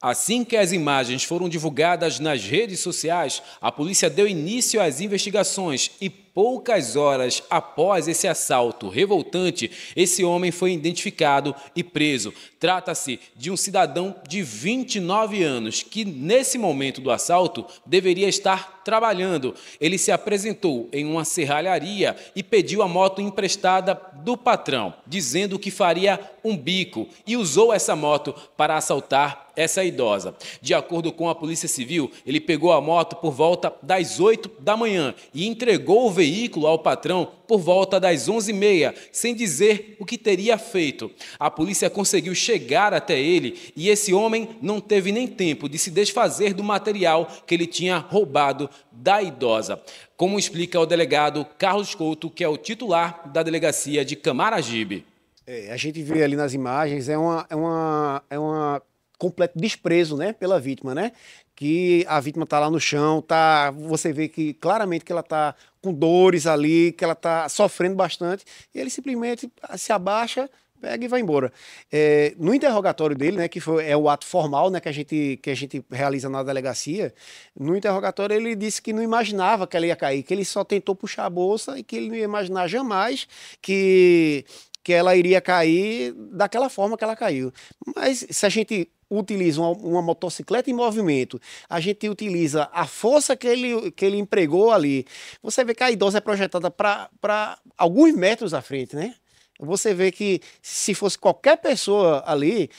Assim que as imagens foram divulgadas nas redes sociais, a polícia deu início às investigações e poucas horas após esse assalto revoltante, esse homem foi identificado e preso. Trata-se de um cidadão de 29 anos que, nesse momento do assalto, deveria estar trabalhando. Ele se apresentou em uma serralharia e pediu a moto emprestada do patrão, dizendo que faria um bico e usou essa moto para assaltar essa idosa. De acordo com a Polícia Civil, ele pegou a moto por volta das 8 da manhã e entregou o veículo veículo ao patrão por volta das 11h30, sem dizer o que teria feito. A polícia conseguiu chegar até ele e esse homem não teve nem tempo de se desfazer do material que ele tinha roubado da idosa. Como explica o delegado Carlos Couto, que é o titular da delegacia de Camaragibe. É, a gente vê ali nas imagens, é uma, é uma, é uma completo desprezo, né, pela vítima, né? Que a vítima tá lá no chão, tá, você vê que claramente que ela tá com dores ali, que ela tá sofrendo bastante, e ele simplesmente se abaixa, pega e vai embora. É, no interrogatório dele, né, que foi, é o ato formal, né, que a gente que a gente realiza na delegacia, no interrogatório ele disse que não imaginava que ela ia cair, que ele só tentou puxar a bolsa e que ele não ia imaginar jamais que que ela iria cair daquela forma que ela caiu. Mas se a gente utilizam uma motocicleta em movimento, a gente utiliza a força que ele, que ele empregou ali. Você vê que a idosa é projetada para alguns metros à frente, né? Você vê que se fosse qualquer pessoa ali,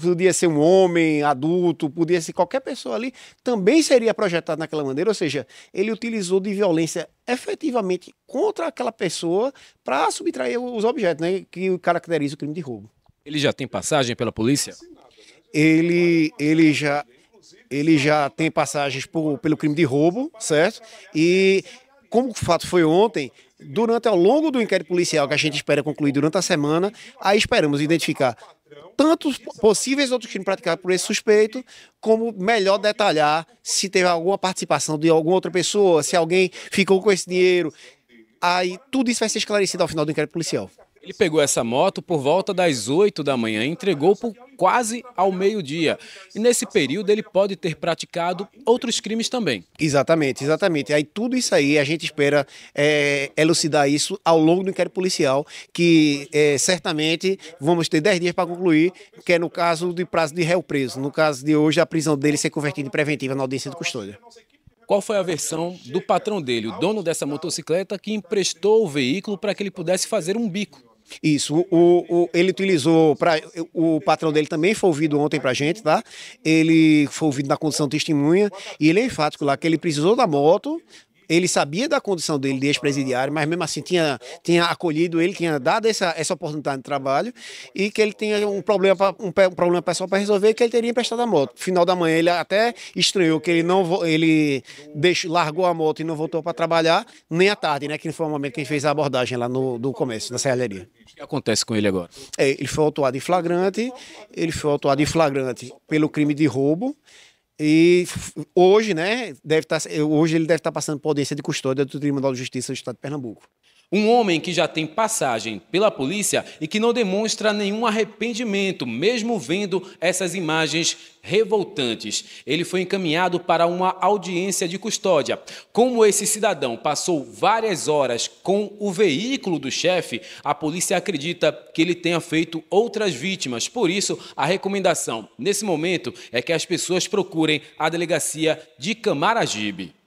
podia ser um homem adulto, podia ser qualquer pessoa ali, também seria projetado naquela maneira. Ou seja, ele utilizou de violência efetivamente contra aquela pessoa para subtrair os objetos né, que caracteriza o crime de roubo. Ele já tem passagem pela polícia? Sim ele, ele já ele já tem passagens por, pelo crime de roubo, certo? E como o fato foi ontem, durante ao longo do inquérito policial que a gente espera concluir durante a semana, aí esperamos identificar tantos possíveis outros crimes praticados por esse suspeito, como melhor detalhar se teve alguma participação de alguma outra pessoa, se alguém ficou com esse dinheiro. Aí tudo isso vai ser esclarecido ao final do inquérito policial. Ele pegou essa moto por volta das 8 da manhã, entregou para quase ao meio-dia. E nesse período ele pode ter praticado outros crimes também. Exatamente, exatamente. Aí tudo isso aí a gente espera é, elucidar isso ao longo do inquérito policial, que é, certamente vamos ter 10 dias para concluir, que é no caso de prazo de réu preso. No caso de hoje, a prisão dele ser convertida em preventiva na audiência de custódia qual foi a versão do patrão dele, o dono dessa motocicleta, que emprestou o veículo para que ele pudesse fazer um bico. Isso. O, o, ele utilizou. Pra, o patrão dele também foi ouvido ontem para a gente, tá? Ele foi ouvido na condição de testemunha e ele é enfático lá que ele precisou da moto ele sabia da condição dele de ex-presidiário, mas mesmo assim tinha, tinha acolhido ele, tinha dado essa, essa oportunidade de trabalho e que ele tinha um problema, pra, um, um, problema pessoal para resolver que ele teria emprestado a moto. Final da manhã ele até estranhou que ele não ele deixou, largou a moto e não voltou para trabalhar, nem à tarde, né? Que foi o momento que ele fez a abordagem lá no do começo, na serralheria. O que acontece com ele agora? É, ele foi autuado em flagrante, ele foi autuado em flagrante pelo crime de roubo e hoje, né, deve estar, tá, hoje ele deve estar tá passando por audiência de custódia do Tribunal de Justiça do Estado de Pernambuco. Um homem que já tem passagem pela polícia e que não demonstra nenhum arrependimento, mesmo vendo essas imagens revoltantes. Ele foi encaminhado para uma audiência de custódia. Como esse cidadão passou várias horas com o veículo do chefe, a polícia acredita que ele tenha feito outras vítimas. Por isso, a recomendação nesse momento é que as pessoas procurem a delegacia de Camaragibe.